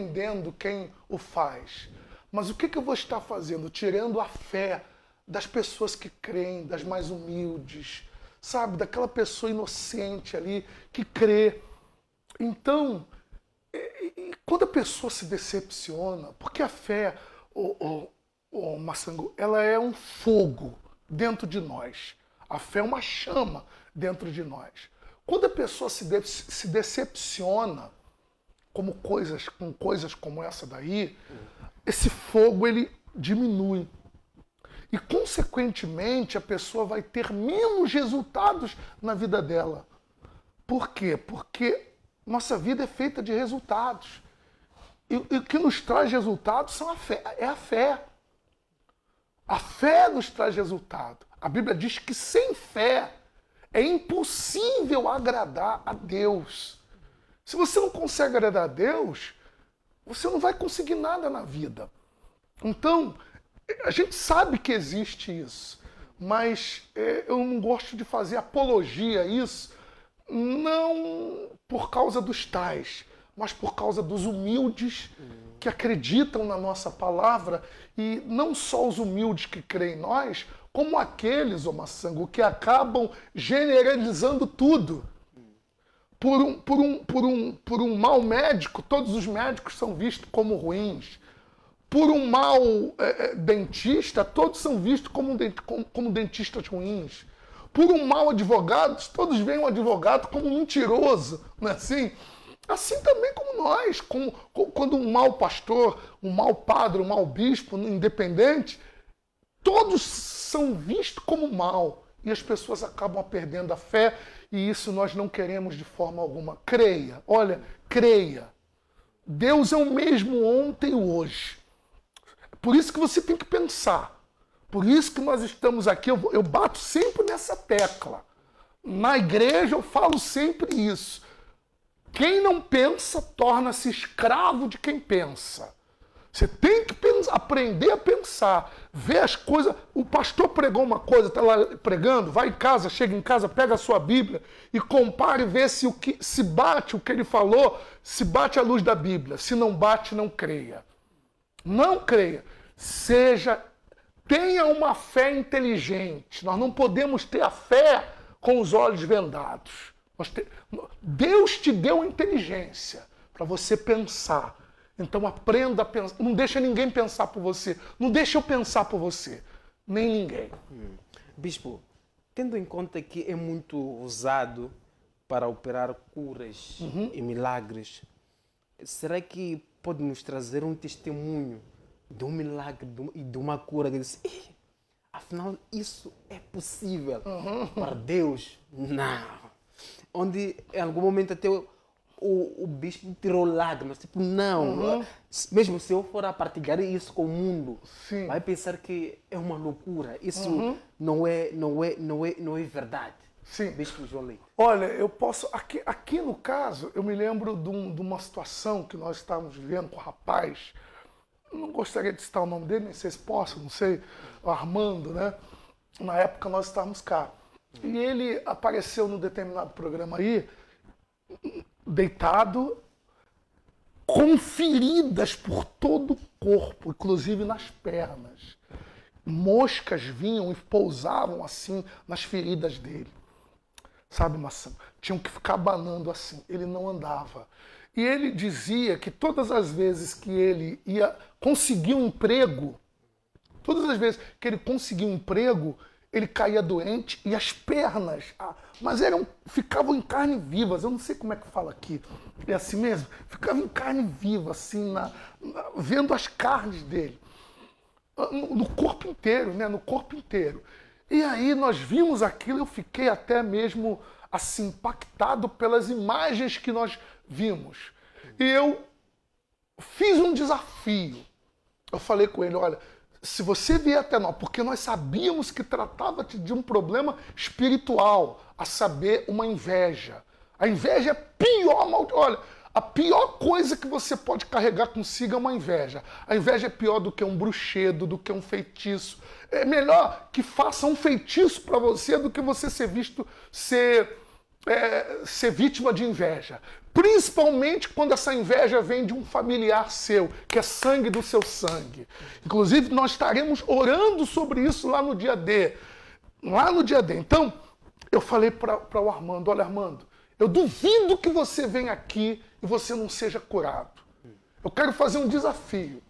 entendendo quem o faz. Mas o que, que eu vou estar fazendo? Tirando a fé das pessoas que creem, das mais humildes, sabe? Daquela pessoa inocente ali que crê. Então, e, quando a pessoa se decepciona, porque a fé, o oh, oh, oh, ela é um fogo dentro de nós. A fé é uma chama dentro de nós. Quando a pessoa se, de se decepciona, como coisas, com coisas como essa daí, esse fogo ele diminui. E consequentemente a pessoa vai ter menos resultados na vida dela. Por quê? Porque nossa vida é feita de resultados. E, e o que nos traz resultados são a fé, é a fé. A fé nos traz resultado. A Bíblia diz que sem fé é impossível agradar a Deus. Se você não consegue agradar a Deus, você não vai conseguir nada na vida. Então, a gente sabe que existe isso, mas é, eu não gosto de fazer apologia a isso, não por causa dos tais, mas por causa dos humildes que acreditam na nossa palavra e não só os humildes que creem em nós, como aqueles, ô oh, Massango, que acabam generalizando tudo por um, por, um, por, um, por um mal médico, todos os médicos são vistos como ruins. Por um mal é, é, dentista, todos são vistos como, como, como dentistas ruins. Por um mal advogado, todos veem o advogado como mentiroso, não é assim? Assim também como nós, como, quando um mau pastor, um mau padre, um mau bispo, independente, todos são vistos como mal e as pessoas acabam perdendo a fé e isso nós não queremos de forma alguma. Creia, olha, creia. Deus é o mesmo ontem e hoje. Por isso que você tem que pensar. Por isso que nós estamos aqui. Eu, eu bato sempre nessa tecla. Na igreja eu falo sempre isso. Quem não pensa torna-se escravo de quem pensa. Você tem que pensar, aprender a pensar, ver as coisas. O pastor pregou uma coisa, está lá pregando, vai em casa, chega em casa, pega a sua Bíblia e compare e vê se o que se bate o que ele falou, se bate à luz da Bíblia. Se não bate, não creia. Não creia. Seja tenha uma fé inteligente. Nós não podemos ter a fé com os olhos vendados. Deus te deu inteligência para você pensar então aprenda a pensar. Não deixa ninguém pensar por você. Não deixa eu pensar por você. Nem ninguém. Hum. Bispo, tendo em conta que é muito usado para operar curas uhum. e milagres, será que pode nos trazer um testemunho de um milagre e de uma cura que diz, afinal isso é possível uhum. para Deus? Não. Onde em algum momento até eu o, o bispo tirou lágrimas. Tipo, não. Uhum. Mesmo se eu for a partilhar isso com o mundo, Sim. vai pensar que é uma loucura. Isso uhum. não, é, não, é, não, é, não é verdade. Sim. Bispo João Leite. Olha, eu posso. Aqui, aqui no caso, eu me lembro de, um, de uma situação que nós estávamos vivendo com um rapaz. Não gostaria de citar o nome dele, nem sei se posso, não sei. Armando, né? Na época nós estávamos cá. E ele apareceu num determinado programa aí, deitado, com feridas por todo o corpo, inclusive nas pernas. Moscas vinham e pousavam assim nas feridas dele. Sabe, maçã? Tinham que ficar banando assim. Ele não andava. E ele dizia que todas as vezes que ele ia conseguir um emprego, todas as vezes que ele conseguia um emprego, ele caía doente e as pernas, ah, mas eram, ficavam em carne vivas, eu não sei como é que fala aqui, é assim mesmo? Ficava em carne viva, assim, na, na, vendo as carnes dele, ah, no, no, corpo inteiro, né, no corpo inteiro. E aí nós vimos aquilo, eu fiquei até mesmo, assim, impactado pelas imagens que nós vimos. E eu fiz um desafio, eu falei com ele, olha, se você vier até nós, porque nós sabíamos que tratava te de um problema espiritual, a saber, uma inveja. A inveja é pior mal. Olha, a pior coisa que você pode carregar consigo é uma inveja. A inveja é pior do que um bruxedo, do que um feitiço. É melhor que faça um feitiço para você do que você ser visto ser, é, ser vítima de inveja. Principalmente quando essa inveja vem de um familiar seu, que é sangue do seu sangue. Inclusive, nós estaremos orando sobre isso lá no dia D. Lá no dia D. Então, eu falei para o Armando: olha, Armando, eu duvido que você venha aqui e você não seja curado. Eu quero fazer um desafio.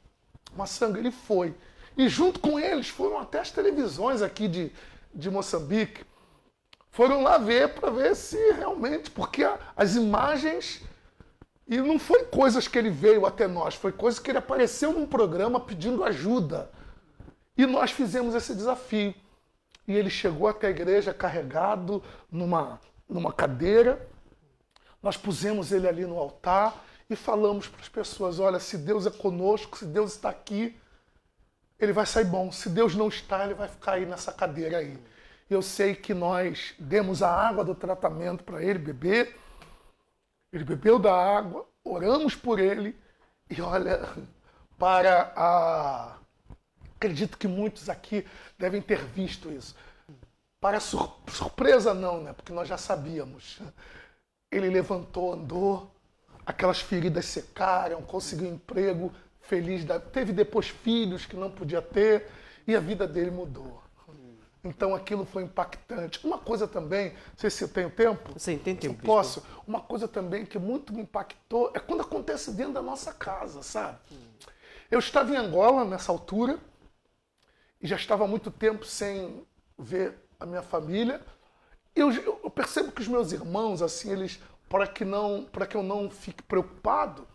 Mas sangue, ele foi. E junto com eles foram até as televisões aqui de, de Moçambique foram lá ver para ver se realmente, porque as imagens e não foi coisas que ele veio até nós, foi coisas que ele apareceu num programa pedindo ajuda. E nós fizemos esse desafio. E ele chegou até a igreja carregado numa numa cadeira. Nós pusemos ele ali no altar e falamos para as pessoas: olha, se Deus é conosco, se Deus está aqui, ele vai sair bom. Se Deus não está, ele vai ficar aí nessa cadeira aí. Eu sei que nós demos a água do tratamento para ele beber. Ele bebeu da água, oramos por ele e olha, para a. Acredito que muitos aqui devem ter visto isso. Para sur... surpresa, não, né? Porque nós já sabíamos. Ele levantou, andou, aquelas feridas secaram, conseguiu emprego, feliz, da... teve depois filhos que não podia ter e a vida dele mudou. Então aquilo foi impactante. Uma coisa também, não sei se eu tenho tempo. Sim, tem tempo. Eu posso? Bispo. Uma coisa também que muito me impactou é quando acontece dentro da nossa casa, sabe? Eu estava em Angola nessa altura e já estava há muito tempo sem ver a minha família. Eu, eu percebo que os meus irmãos, assim, eles, para que não, para que eu não fique preocupado,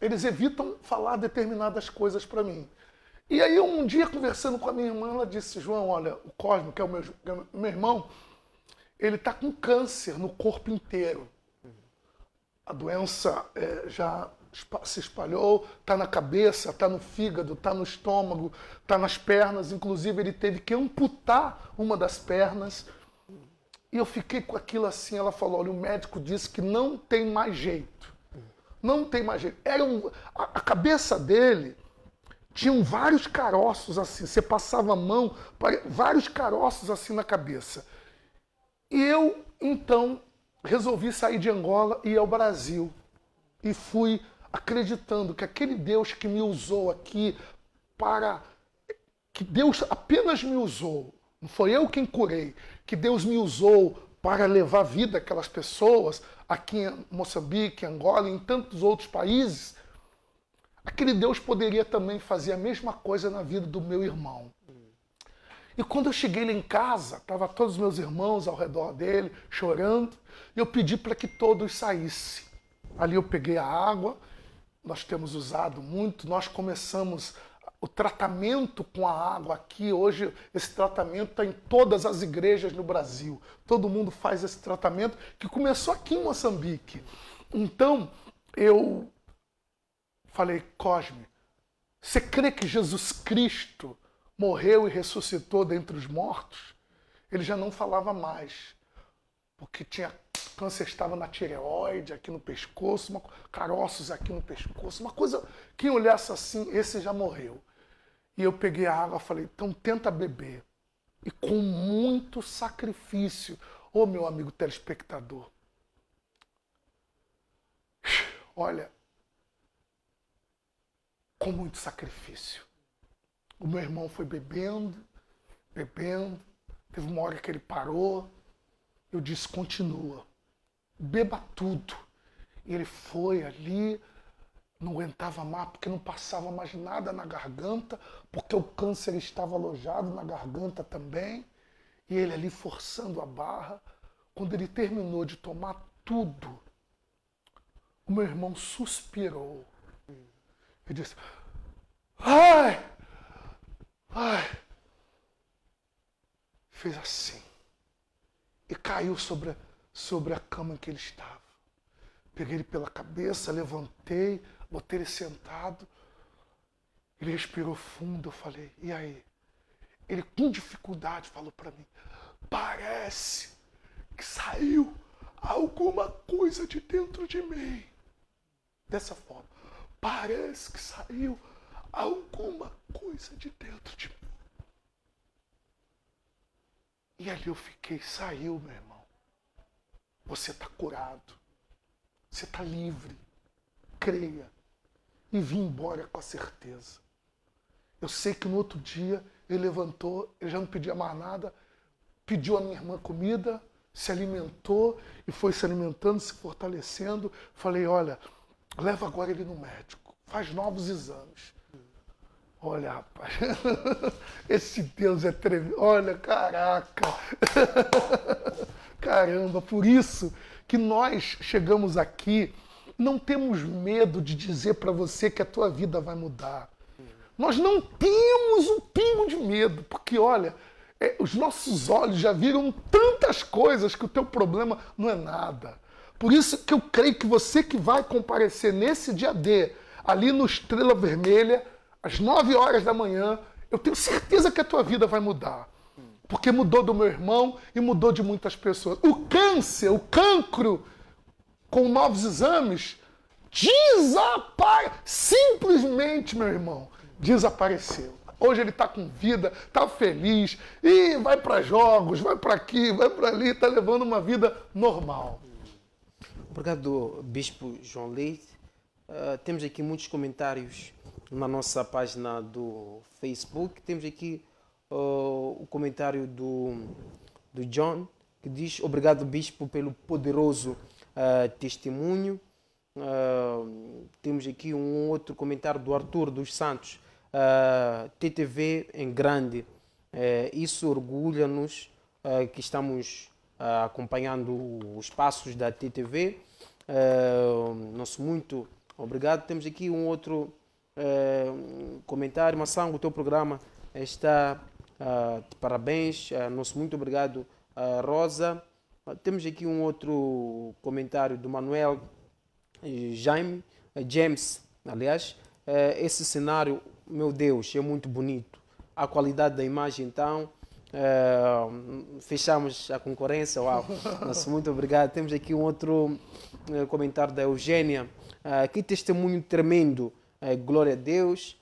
eles evitam falar determinadas coisas para mim. E aí um dia conversando com a minha irmã, ela disse, João, olha, o Cosmo, que é o meu, é o meu irmão, ele está com câncer no corpo inteiro. A doença é, já se espalhou, está na cabeça, está no fígado, está no estômago, está nas pernas. Inclusive, ele teve que amputar uma das pernas. E eu fiquei com aquilo assim. Ela falou: olha, o médico disse que não tem mais jeito. Não tem mais jeito. Era um, a, a cabeça dele tinham vários caroços assim, você passava a mão, vários caroços assim na cabeça. E eu, então, resolvi sair de Angola e ir ao Brasil. E fui acreditando que aquele Deus que me usou aqui para. que Deus apenas me usou, não foi eu quem curei, que Deus me usou para levar vida àquelas pessoas aqui em Moçambique, Angola e em tantos outros países Aquele Deus poderia também fazer a mesma coisa na vida do meu irmão. E quando eu cheguei lá em casa, estavam todos os meus irmãos ao redor dele, chorando, e eu pedi para que todos saíssem. Ali eu peguei a água, nós temos usado muito, nós começamos o tratamento com a água aqui. Hoje, esse tratamento está em todas as igrejas no Brasil. Todo mundo faz esse tratamento que começou aqui em Moçambique. Então, eu Falei, Cosme, você crê que Jesus Cristo morreu e ressuscitou dentre os mortos? Ele já não falava mais, porque tinha câncer estava na tireoide, aqui no pescoço, uma, caroços aqui no pescoço, uma coisa. Quem olhasse assim, esse já morreu. E eu peguei a água, falei, então tenta beber. E com muito sacrifício, ô oh, meu amigo telespectador, olha, com muito sacrifício. O meu irmão foi bebendo, bebendo, teve uma hora que ele parou. Eu disse: continua, beba tudo. E ele foi ali, não aguentava mais, porque não passava mais nada na garganta, porque o câncer estava alojado na garganta também. E ele ali forçando a barra. Quando ele terminou de tomar tudo, o meu irmão suspirou e disse: Ai! Ai! Fez assim. E caiu sobre a, sobre a cama em que ele estava. Peguei ele pela cabeça, levantei, botei ele sentado. Ele respirou fundo, eu falei, e aí? Ele com dificuldade falou para mim, parece que saiu alguma coisa de dentro de mim. Dessa forma parece que saiu alguma coisa de dentro de mim. E ali eu fiquei, saiu, meu irmão. Você está curado. Você está livre. Creia. E vim embora com a certeza. Eu sei que no outro dia ele levantou, ele já não pedia mais nada, pediu a minha irmã comida, se alimentou e foi se alimentando, se fortalecendo. Falei, olha, Leva agora ele no médico, faz novos exames. Olha, rapaz, esse Deus é tremendo. Olha, caraca. Caramba, por isso que nós chegamos aqui, não temos medo de dizer para você que a tua vida vai mudar. Nós não temos um pingo de medo, porque olha, é, os nossos olhos já viram tantas coisas que o teu problema não é nada. Por isso que eu creio que você que vai comparecer nesse dia D, ali no Estrela Vermelha, às 9 horas da manhã, eu tenho certeza que a tua vida vai mudar. Porque mudou do meu irmão e mudou de muitas pessoas. O câncer, o cancro, com novos exames, desapareceu. Simplesmente, meu irmão, desapareceu. Hoje ele está com vida, está feliz e vai para jogos, vai para aqui, vai para ali, está levando uma vida normal. Obrigado, Bispo João Leite. Uh, temos aqui muitos comentários na nossa página do Facebook. Temos aqui uh, o comentário do, do John, que diz: Obrigado, Bispo, pelo poderoso uh, testemunho. temos aqui um outro comentário do Arthur dos Santos. TTV em grande. É, isso orgulha-nos que estamos ah, acompanhando os passos da TTV. Ah, nosso muito obrigado. Temos aqui um outro ah, comentário. Massango, o teu programa está de parabéns. nosso muito obrigado, Rosa. Temos aqui um outro comentário do Manuel Jaime, James. Aliás, esse cenário, meu Deus, é muito bonito. A qualidade da imagem, então, Uh, fechamos a concorrência. Uau, nossa, muito obrigado. Temos aqui um outro uh, comentário da Eugênia. Uh, que testemunho tremendo, glória a Deus.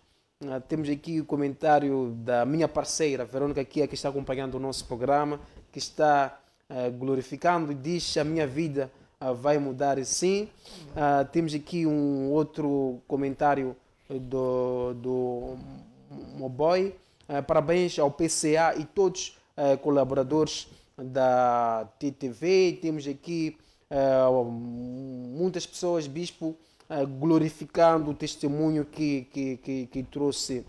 temos aqui o comentário da minha parceira, Verônica, aqui, é que está acompanhando o nosso programa, que está glorificando e diz: A minha vida vai mudar sim. temos aqui um outro comentário do, do Moboy eh, parabéns ao PCA e todos os eh, colaboradores da TTV. Temos aqui eh, muitas pessoas, Bispo, glorificando o testemunho que, que, que, que trouxe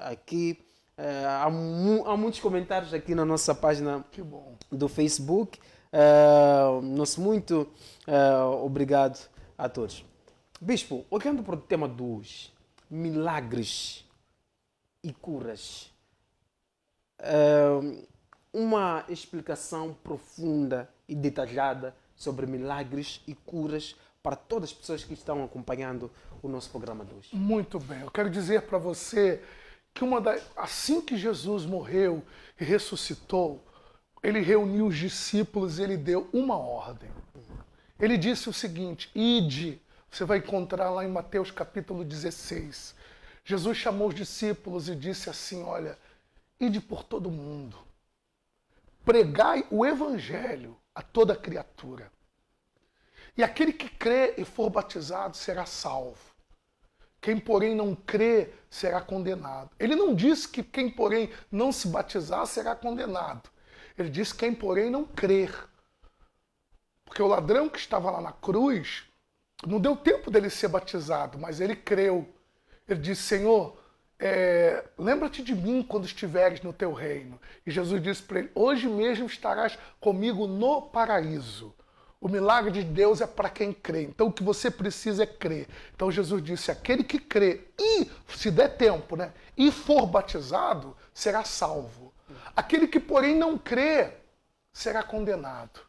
aqui. Há, mu há, muitos comentários aqui na nossa página do Facebook. nosso muito obrigado a todos. Bispo, olhando para o tema dos milagres e curas. Uma explicação profunda e detalhada sobre milagres e curas para todas as pessoas que estão acompanhando o nosso programa de hoje. Muito bem, eu quero dizer para você que uma da... assim que Jesus morreu e ressuscitou, ele reuniu os discípulos e ele deu uma ordem. Ele disse o seguinte: ide, você vai encontrar lá em Mateus capítulo 16. Jesus chamou os discípulos e disse assim: Olha, ide por todo mundo, pregai o evangelho a toda criatura. E aquele que crê e for batizado será salvo. Quem, porém, não crê será condenado. Ele não disse que quem, porém, não se batizar será condenado. Ele disse quem, porém, não crer. Porque o ladrão que estava lá na cruz, não deu tempo dele ser batizado, mas ele creu. Ele disse: Senhor, é, lembra-te de mim quando estiveres no teu reino. E Jesus disse para ele: Hoje mesmo estarás comigo no paraíso. O milagre de Deus é para quem crê. Então o que você precisa é crer. Então Jesus disse: aquele que crê e, se der tempo, né, e for batizado, será salvo. Aquele que, porém, não crê, será condenado.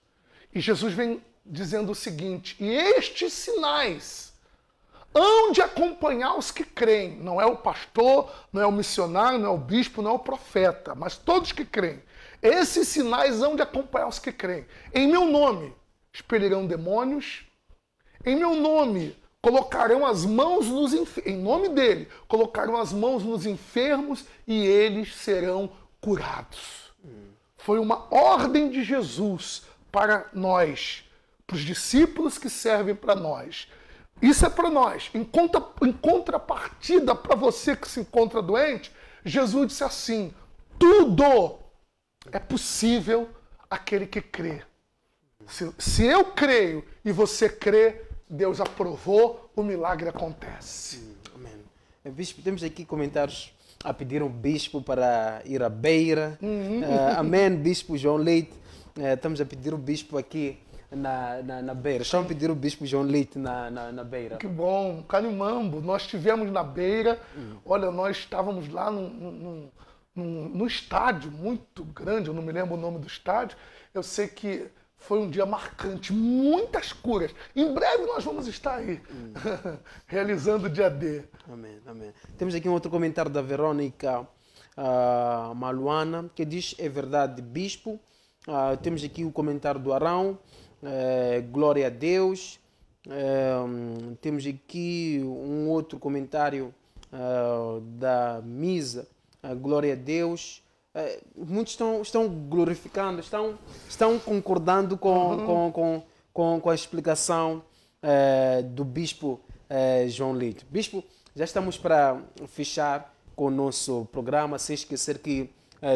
E Jesus vem dizendo o seguinte: e estes sinais de acompanhar os que creem. Não é o pastor, não é o missionário, não é o bispo, não é o profeta, mas todos que creem. Esses sinais hão de acompanhar os que creem. Em meu nome expelirão demônios. Em meu nome colocarão as mãos nos enfermos, em nome dele colocarão as mãos nos enfermos e eles serão curados. Foi uma ordem de Jesus para nós, para os discípulos que servem para nós. Isso é para nós. Em, conta, em contrapartida para você que se encontra doente, Jesus disse assim: tudo é possível aquele que crê. Se, se eu creio e você crê, Deus aprovou, o milagre acontece. Amém. É, bispo, temos aqui comentários a pedir um bispo para ir à beira. Uhum. Uh, amém, Bispo João Leite. Uh, estamos a pedir o bispo aqui na, na, na Beira. Estão pedir o Bispo João Leite na, na, na Beira. Que bom, Calimambo, nós estivemos na Beira, hum. olha, nós estávamos lá num, num, num, num estádio muito grande, eu não me lembro o nome do estádio, eu sei que foi um dia marcante, muitas curas. Em breve nós vamos estar aí, hum. realizando o dia D. Amém, amém. Temos aqui um outro comentário da Verônica uh, Maluana, que diz: é verdade, bispo. Uh, temos aqui o comentário do Arão. Eh, glória a Deus. É, temos aqui um outro comentário eh, da Misa. Eh, glória a Deus. muitos estão, estão glorificando, estão, estão concordando com, uhum. com, com, com, a explicação do Bispo João Leite. Bispo, já estamos para fechar com o nosso programa, sem esquecer que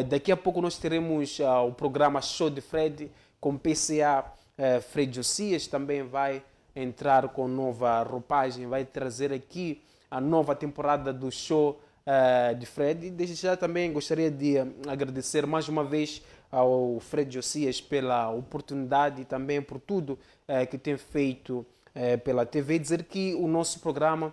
daqui a pouco nós teremos o programa Show de Fred com PCA Uh, Frei Josias também vai entrar com nova roupagem, vai trazer aqui a nova temporada do show eh, de Fred. E desde já também gostaria de agradecer mais uma vez ao Fred Josias pela oportunidade e também por tudo eh, que tem feito pela TV. Dizer que o nosso programa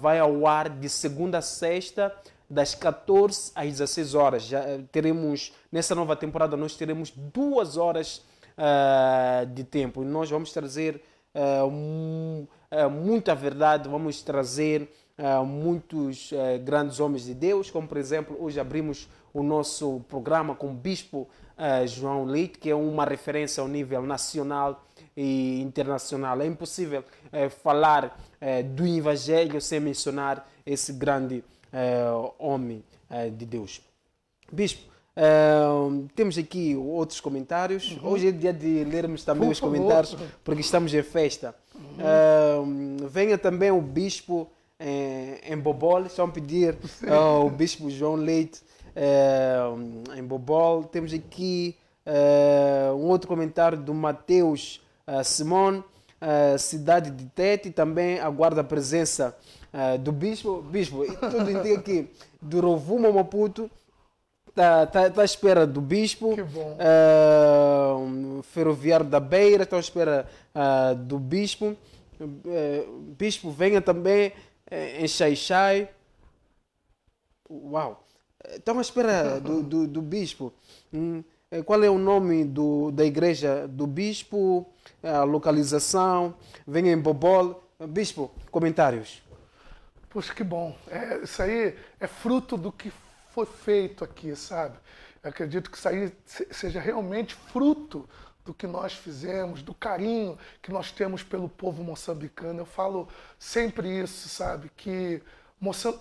vai ao ar de segunda a sexta, das 14 às 16 horas. Já teremos, nessa nova temporada, nós teremos duas horas uh, de tempo. Nós vamos trazer uh, muita verdade, vamos trazer Uh, muitos uh, grandes homens de Deus, como por exemplo, hoje abrimos o nosso programa com o Bispo uh, João Leite, que é uma referência ao nível nacional e internacional. É impossível falar do Evangelho sem mencionar esse grande homem de Deus. Bispo, Uh, temos aqui outros comentários. Uhum. Hoje é dia de lermos também Por os favor. comentários, porque estamos em festa. Uhum. Uh, venha também o Bispo em, eh, em Bobol, só pedir uh, o Bispo João Leite eh, em Bobol. Temos aqui eh, um outro comentário do Mateus ah, Simón ah, cidade de Tete, também aguarda a presença do Bispo. Bispo, tudo indica aqui, do Rovuma Maputo Está tá, tá à espera do Bispo, uh, Ferroviário da Beira, está à espera uh, do Bispo. Uh, bispo, venha também em eh, Xai-Xai. Uau! Estão à espera do, do, do Bispo. Hum. Eh, qual é o nome do, da igreja do Bispo? A localização? Venha em Bobol. Bispo, comentários. Poxa, que bom. É, isso aí é fruto do que foi feito aqui, sabe? Eu acredito que isso aí seja realmente fruto do que nós fizemos, do carinho que nós temos pelo povo moçambicano. Eu falo sempre isso, sabe? Que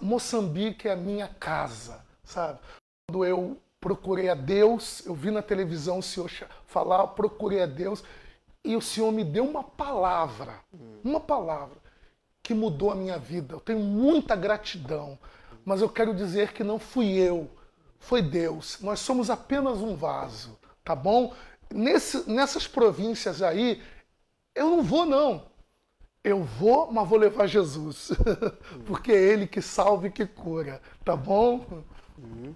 Moçambique é a minha casa, sabe? Quando eu procurei a Deus, eu vi na televisão o senhor falar, eu procurei a Deus e o senhor me deu uma palavra, uma palavra que mudou a minha vida. Eu tenho muita gratidão mas eu quero dizer que não fui eu, foi Deus. Nós somos apenas um vaso, tá bom? Nesse, nessas províncias aí, eu não vou não. Eu vou, mas vou levar Jesus, porque é Ele que salva e que cura, tá bom? Uhum.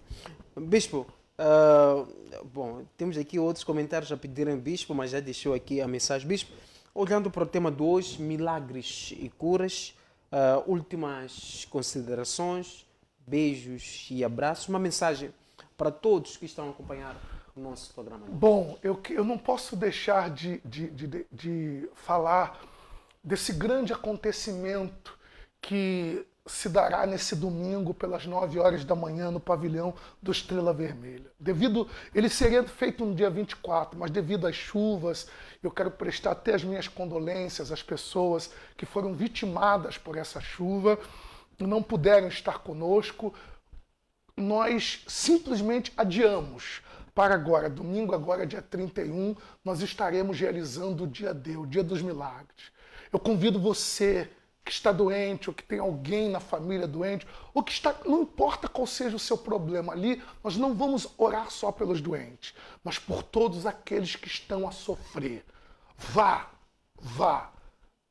Bispo, uh, bom, temos aqui outros comentários a pedirem Bispo, mas já deixou aqui a mensagem. Bispo, olhando para o tema de hoje, milagres e curas, uh, últimas considerações, beijos e abraços. Uma mensagem para todos que estão a acompanhar o nosso programa. Bom, eu, eu não posso deixar de, de, de, de falar desse grande acontecimento que se dará nesse domingo pelas 9 horas da manhã no pavilhão do Estrela Vermelha. Devido, ele seria feito no dia 24, mas devido às chuvas, eu quero prestar até as minhas condolências às pessoas que foram vitimadas por essa chuva não puderam estar conosco, nós simplesmente adiamos para agora, domingo agora, dia 31, nós estaremos realizando o dia D, o dia dos milagres. Eu convido você que está doente, ou que tem alguém na família doente, ou que está, não importa qual seja o seu problema ali, nós não vamos orar só pelos doentes, mas por todos aqueles que estão a sofrer. Vá, vá,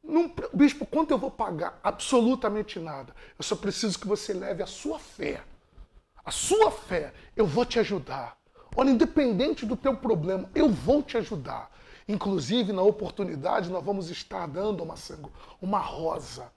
não, bispo, quanto eu vou pagar? Absolutamente nada. Eu só preciso que você leve a sua fé. A sua fé, eu vou te ajudar. Olha, independente do teu problema, eu vou te ajudar. Inclusive, na oportunidade, nós vamos estar dando, Massango, uma rosa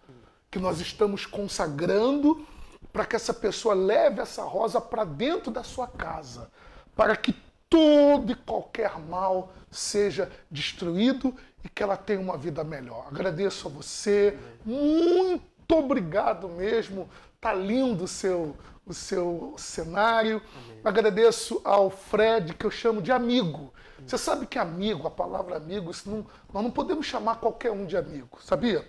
que nós estamos consagrando para que essa pessoa leve essa rosa para dentro da sua casa, para que todo e qualquer mal seja destruído e que ela tenha uma vida melhor. Agradeço a você, muito obrigado mesmo. Tá lindo o seu o seu cenário. Amém. Agradeço ao Fred, que eu chamo de amigo. Amém. Você sabe que amigo, a palavra amigo, não, nós não podemos chamar qualquer um de amigo, sabia?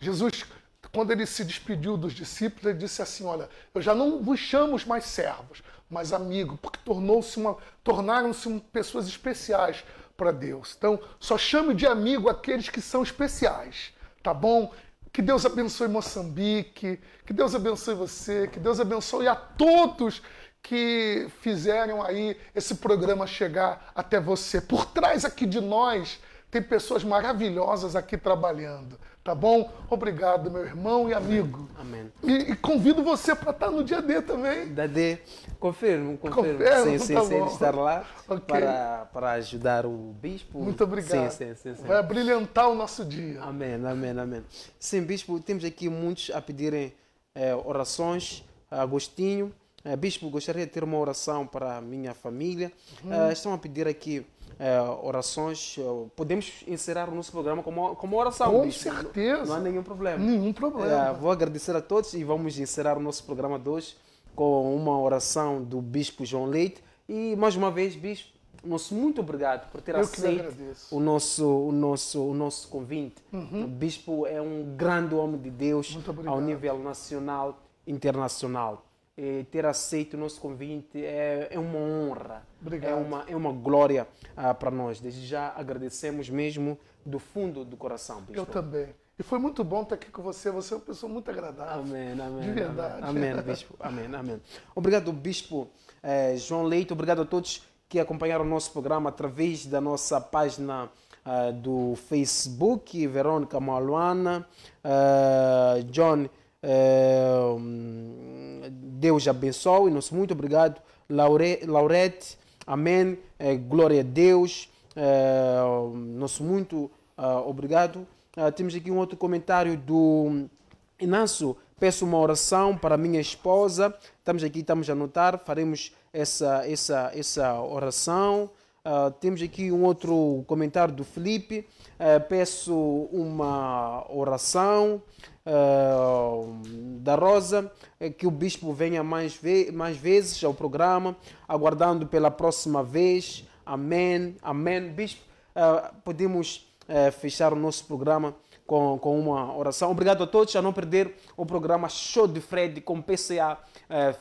Jesus, quando ele se despediu dos discípulos, ele disse assim: Olha, eu já não vos chamo mais servos, mais amigo, porque tornou-se uma, tornaram-se pessoas especiais para Deus. Então, só chame de amigo aqueles que são especiais, tá bom? Que Deus abençoe Moçambique, que Deus abençoe você, que Deus abençoe a todos que fizeram aí esse programa chegar até você. Por trás aqui de nós tem pessoas maravilhosas aqui trabalhando. Tá bom? Obrigado, meu irmão e amigo. Amém. E, e convido você para estar tá no dia D também. Da D. Confirmo, confirmo. confirmo sim, sim, tá sim, estar lá okay. para, para ajudar o bispo. Muito obrigado. Sim, sim, sim, sim. Vai brilhantar o nosso dia. Amém, amém, amém. Sim, bispo, temos aqui muitos a pedirem é, orações. Agostinho, é, bispo, gostaria de ter uma oração para a minha família. Uhum. É, estão a pedir aqui é, orações, é, podemos encerrar o nosso programa como, como oração. Com certeza. Não, há nenhum problema. Nenhum problema. É, vou agradecer a todos e vamos encerrar o nosso programa de hoje com uma oração do Bispo João Leite. E mais uma vez, Bispo, nosso muito obrigado por ter Eu aceito o nosso, o, nosso, o nosso convite. Uhum. O Bispo é um grande homem de Deus ao nível nacional internacional eh, ter aceito o nosso convite é, é uma honra, é Obrigado. é uma, é uma glória ah, para nós. Desde já agradecemos mesmo do fundo do coração, Bispo. Eu também. E foi muito bom estar aqui com você. Você é uma pessoa muito agradável. Amém, amém. De verdade. Amém, amém Bispo. Amém, amém. Obrigado, Bispo eh, João Leito. Obrigado a todos que acompanharam o nosso programa através da nossa página ah, do Facebook, Verônica Maluana, ah, John é, hum, Deus abençoe-nos. Muito obrigado, Laure, Laurete. Amém. É, glória a Deus. É, hum, nosso muito ah, obrigado. Ah, temos aqui um outro comentário do hum, Inácio. Peço uma oração para minha esposa. Estamos aqui, estamos a anotar. Faremos essa, essa, essa oração. Uh, temos aqui um outro comentário do Felipe. Uh, peço uma oração uh, da Rosa, é que o Bispo venha mais, ve mais vezes ao programa, aguardando pela próxima vez. Amém, amém. Bispo, uh, podemos uh, fechar o nosso programa com, com uma oração. Obrigado a todos a não perder o programa Show de Fred com PCA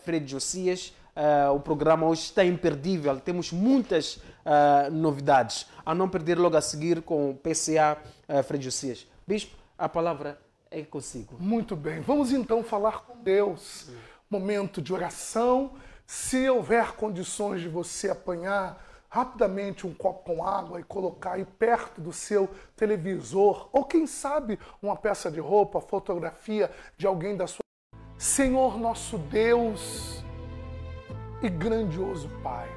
Fred Josias. Uh, o programa hoje está imperdível. Temos muitas uh, novidades. A não perder logo a seguir com o PCA uh, Fred Josias. Bispo, a palavra é consigo. Muito bem, vamos então falar com Deus. Momento de oração. Se houver condições de você apanhar rapidamente um copo com água e colocar aí perto do seu televisor, ou quem sabe uma peça de roupa, fotografia de alguém da sua. Senhor nosso Deus e grandioso Pai.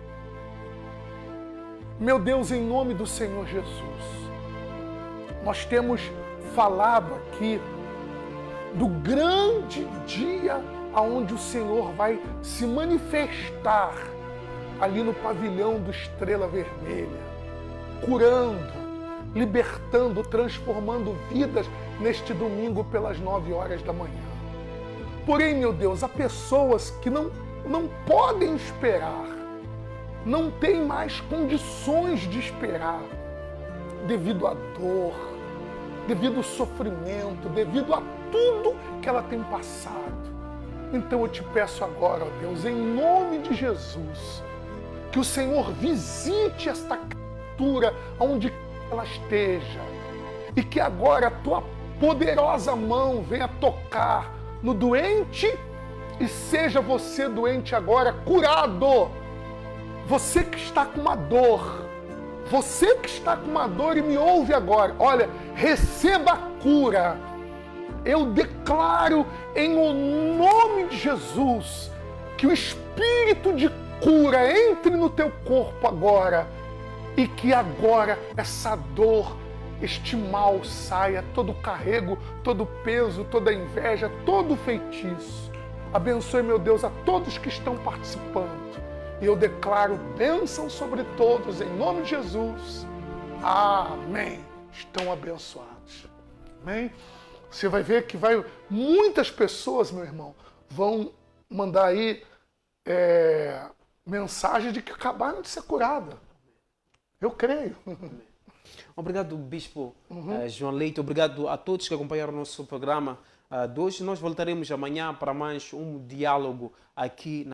Meu Deus, em nome do Senhor Jesus, nós temos falado aqui do grande dia aonde o Senhor vai se manifestar ali no pavilhão do Estrela Vermelha, curando, libertando, transformando vidas neste domingo pelas nove horas da manhã. Porém, meu Deus, há pessoas que não, não podem esperar, não têm mais condições de esperar, devido à dor, devido ao sofrimento, devido à tudo que ela tem passado. Então eu te peço agora, ó Deus, em nome de Jesus, que o Senhor visite esta criatura onde ela esteja e que agora a tua poderosa mão venha tocar no doente e seja você doente agora curado. Você que está com uma dor, você que está com uma dor e me ouve agora, olha, receba a cura eu declaro em o nome de Jesus que o espírito de cura entre no teu corpo agora e que agora essa dor, este mal saia, todo o carrego, todo o peso, toda a inveja, todo o feitiço. Abençoe, meu Deus, a todos que estão participando. E eu declaro bênção sobre todos, em nome de Jesus. Amém. Estão abençoados. Amém? Você vai ver que vai muitas pessoas, meu irmão, vão mandar aí é, mensagem de que acabaram de ser curada. Eu creio. Obrigado, Bispo uhum. Eh, João Leite. Obrigado a todos que acompanharam o nosso programa eh, de hoje. Nós voltaremos amanhã para mais um diálogo aqui na